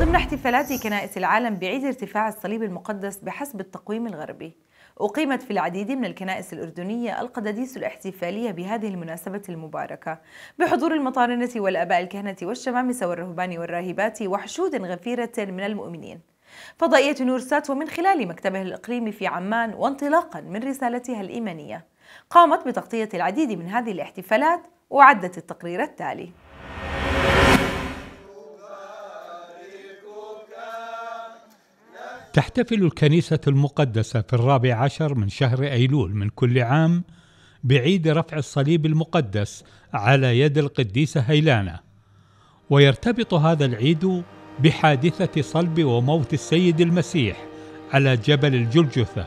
ضمن احتفالات كنائس العالم بعيد ارتفاع الصليب المقدس بحسب التقويم الغربي أقيمت في العديد من الكنائس الأردنية القداديس الاحتفالية بهذه المناسبة المباركة بحضور المطارنة والأباء الكهنة والشمامسة والرهبان والراهبات وحشود غفيرة من المؤمنين فضائية نورسات ومن خلال مكتبه الإقليمي في عمان وانطلاقا من رسالتها الإيمانية قامت بتغطية العديد من هذه الاحتفالات وعدت التقرير التالي تحتفل الكنيسة المقدسة في الرابع عشر من شهر أيلول من كل عام بعيد رفع الصليب المقدس على يد القديسة هيلانا ويرتبط هذا العيد بحادثة صلب وموت السيد المسيح على جبل الجلجثة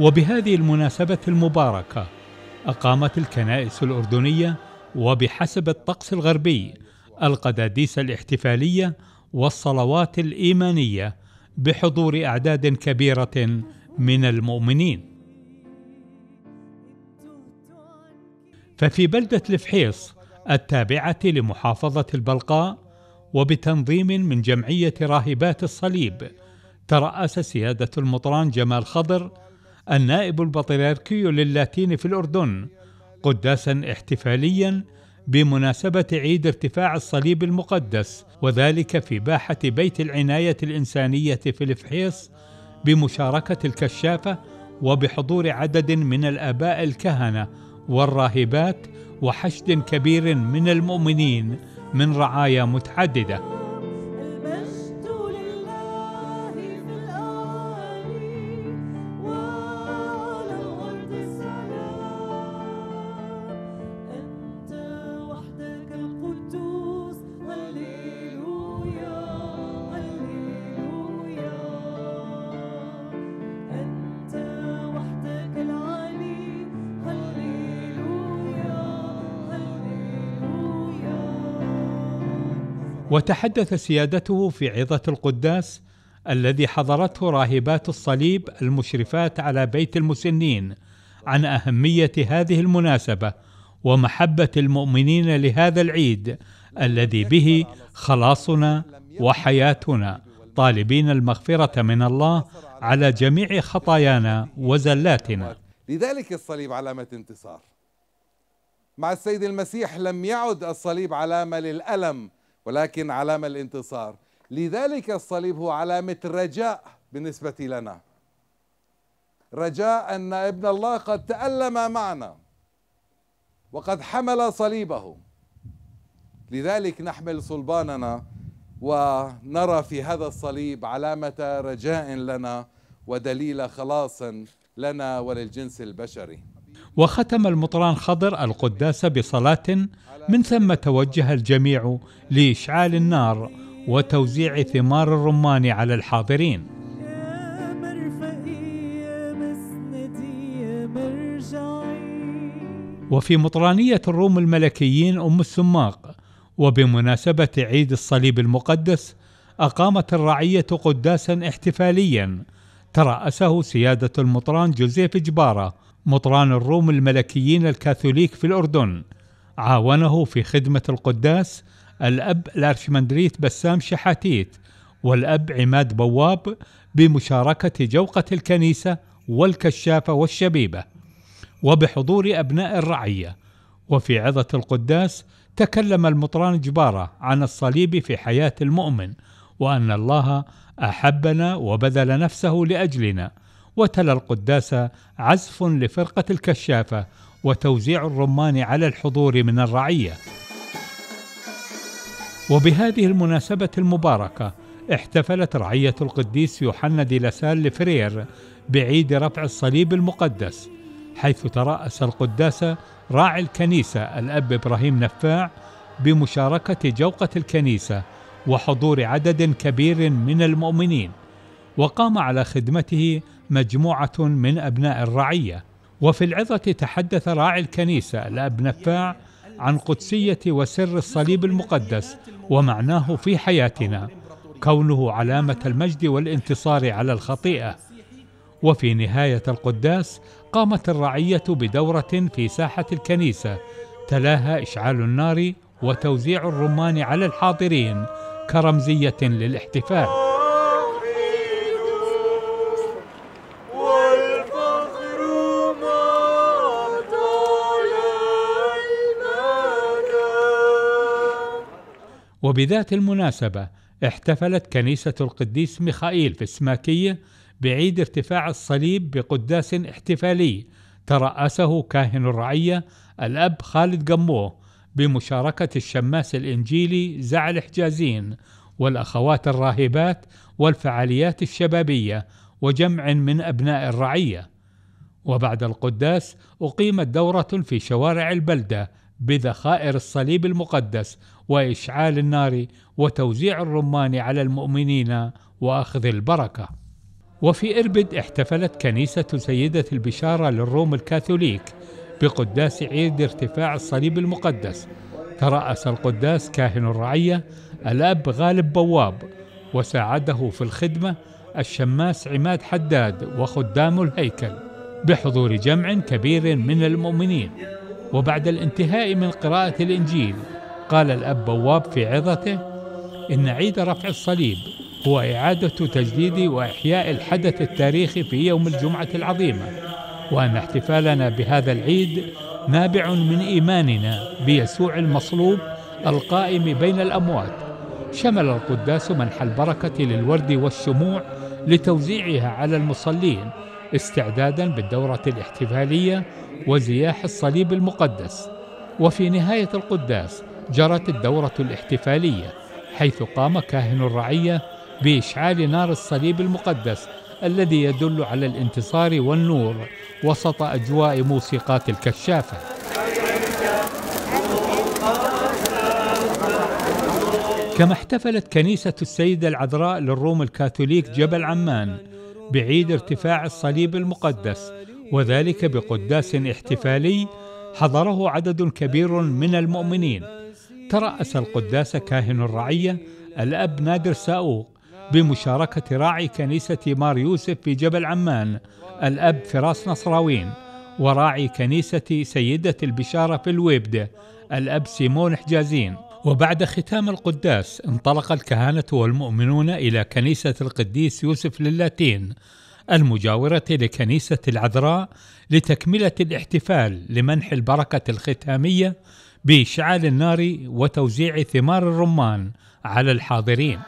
وبهذه المناسبة المباركة أقامت الكنائس الأردنية وبحسب الطقس الغربي القداديس الاحتفالية والصلوات الإيمانية بحضور اعداد كبيره من المؤمنين ففي بلده الفحيص التابعه لمحافظه البلقاء وبتنظيم من جمعيه راهبات الصليب تراس سياده المطران جمال خضر النائب البطريركي للاتين في الاردن قداسا احتفاليا بمناسبة عيد ارتفاع الصليب المقدس وذلك في باحة بيت العناية الإنسانية في الفحيص بمشاركة الكشافة وبحضور عدد من الآباء الكهنة والراهبات وحشد كبير من المؤمنين من رعايا متعدده وتحدث سيادته في عظة القداس الذي حضرته راهبات الصليب المشرفات على بيت المسنين عن أهمية هذه المناسبة ومحبة المؤمنين لهذا العيد الذي به خلاصنا وحياتنا طالبين المغفرة من الله على جميع خطايانا وزلاتنا. لذلك الصليب علامة انتصار. مع السيد المسيح لم يعد الصليب علامة للألم ولكن علامة الانتصار لذلك الصليب هو علامة رجاء بالنسبة لنا رجاء أن ابن الله قد تألم معنا وقد حمل صليبه لذلك نحمل صلباننا ونرى في هذا الصليب علامة رجاء لنا ودليل خلاص لنا وللجنس البشري وختم المطران خضر القداسة بصلاة من ثم توجه الجميع لإشعال النار وتوزيع ثمار الرمان على الحاضرين وفي مطرانية الروم الملكيين أم السماق وبمناسبة عيد الصليب المقدس أقامت الرعية قداسا احتفاليا ترأسه سيادة المطران جوزيف جبارة مطران الروم الملكيين الكاثوليك في الأردن عاونه في خدمة القداس الأب الأرشمندريت بسام شحاتيت والأب عماد بواب بمشاركة جوقة الكنيسة والكشافة والشبيبة وبحضور أبناء الرعية وفي عظة القداس تكلم المطران جبارة عن الصليب في حياة المؤمن وأن الله أحبنا وبذل نفسه لأجلنا وتلا القداسة عزف لفرقة الكشافة وتوزيع الرمان على الحضور من الرعية وبهذه المناسبة المباركة احتفلت رعية القديس يوحنا دي لاسال لفرير بعيد رفع الصليب المقدس حيث ترأس القداسة راعي الكنيسة الأب إبراهيم نفاع بمشاركة جوقة الكنيسة وحضور عدد كبير من المؤمنين وقام على خدمته مجموعة من أبناء الرعية وفي العظة تحدث راعي الكنيسة الأب نفاع عن قدسية وسر الصليب المقدس ومعناه في حياتنا كونه علامة المجد والانتصار على الخطيئة وفي نهاية القداس قامت الرعية بدورة في ساحة الكنيسة تلاها إشعال النار وتوزيع الرمان على الحاضرين كرمزية للاحتفال وبذات المناسبة احتفلت كنيسة القديس ميخائيل في السماكية بعيد ارتفاع الصليب بقداس احتفالي ترأسه كاهن الرعية الأب خالد قموه بمشاركة الشماس الإنجيلي زعل حجازين والأخوات الراهبات والفعاليات الشبابية وجمع من أبناء الرعية وبعد القداس أقيمت دورة في شوارع البلدة بذخائر الصليب المقدس وإشعال النار وتوزيع الرمان على المؤمنين وأخذ البركة. وفي إربد احتفلت كنيسة سيدة البشارة للروم الكاثوليك بقداس عيد ارتفاع الصليب المقدس ترأس القداس كاهن الرعية الأب غالب بواب وساعده في الخدمة الشماس عماد حداد وخدام الهيكل بحضور جمع كبير من المؤمنين وبعد الانتهاء من قراءة الإنجيل قال الأب بواب في عظته إن عيد رفع الصليب هو إعادة تجديد وإحياء الحدث التاريخي في يوم الجمعة العظيمة وأن احتفالنا بهذا العيد نابع من إيماننا بيسوع المصلوب القائم بين الأموات شمل القداس منح البركة للورد والشموع لتوزيعها على المصلين استعدادا بالدورة الاحتفالية وزياح الصليب المقدس وفي نهاية القداس جرت الدورة الاحتفالية حيث قام كاهن الرعية بإشعال نار الصليب المقدس الذي يدل على الانتصار والنور وسط أجواء موسيقات الكشافة كما احتفلت كنيسة السيدة العذراء للروم الكاثوليك جبل عمان بعيد ارتفاع الصليب المقدس وذلك بقداس احتفالي حضره عدد كبير من المؤمنين ترأس القداس كاهن الرعية الأب نادر ساوق بمشاركة راعي كنيسة مار يوسف في جبل عمان الأب فراس نصراوين وراعي كنيسة سيدة البشارة في الويبدة الأب سيمون حجازين وبعد ختام القداس انطلق الكهنة والمؤمنون إلى كنيسة القديس يوسف للاتين المجاورة لكنيسة العذراء لتكملة الاحتفال لمنح البركة الختامية بإشعال النار وتوزيع ثمار الرمان على الحاضرين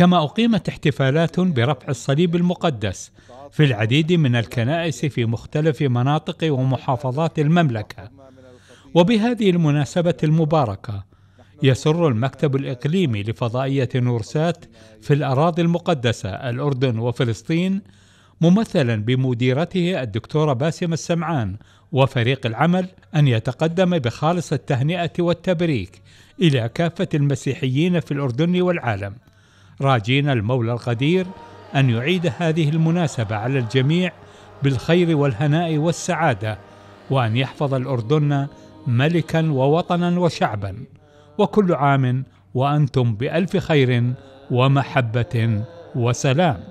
كما أقيمت احتفالات برفع الصليب المقدس في العديد من الكنائس في مختلف مناطق ومحافظات المملكة وبهذه المناسبة المباركة يسر المكتب الإقليمي لفضائية نورسات في الأراضي المقدسة الأردن وفلسطين ممثلا بمديرته الدكتورة باسم السمعان وفريق العمل أن يتقدم بخالص التهنئة والتبريك إلى كافة المسيحيين في الأردن والعالم راجين المولى القدير أن يعيد هذه المناسبة على الجميع بالخير والهناء والسعادة وأن يحفظ الأردن ملكا ووطنا وشعبا وكل عام وأنتم بألف خير ومحبة وسلام